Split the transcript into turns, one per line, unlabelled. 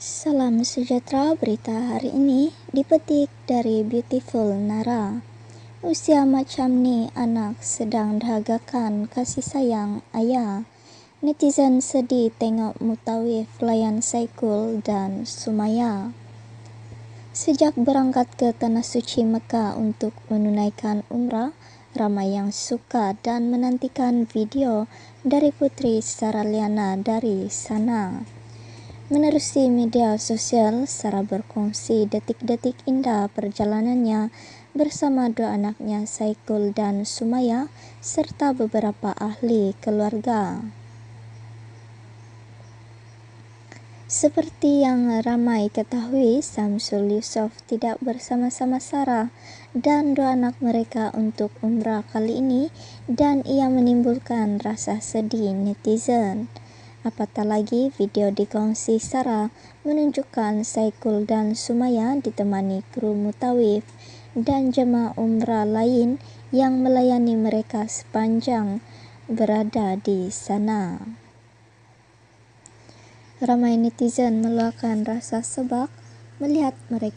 Salam sejahtera berita hari ini dipetik dari Beautiful Nara. Usia macam ni anak sedang dahagakan kasih sayang ayah. Netizen sedih tengok Mutawif layan Saikul dan Sumaya. Sejak berangkat ke Tanah Suci Mekah untuk menunaikan umrah, ramai yang suka dan menantikan video dari Putri Saraliana dari sana. Menerusi media sosial, secara berkongsi detik-detik indah perjalanannya bersama dua anaknya Saikul dan Sumaya serta beberapa ahli keluarga. Seperti yang ramai ketahui, Samsul Yusof tidak bersama-sama Sarah dan dua anak mereka untuk umrah kali ini dan ia menimbulkan rasa sedih netizen. Apatah lagi video dikongsi Sarah menunjukkan Saikul dan Sumaya ditemani kru mutawif dan jemaah umrah lain yang melayani mereka sepanjang berada di sana. Ramai netizen meluahkan rasa sebak melihat mereka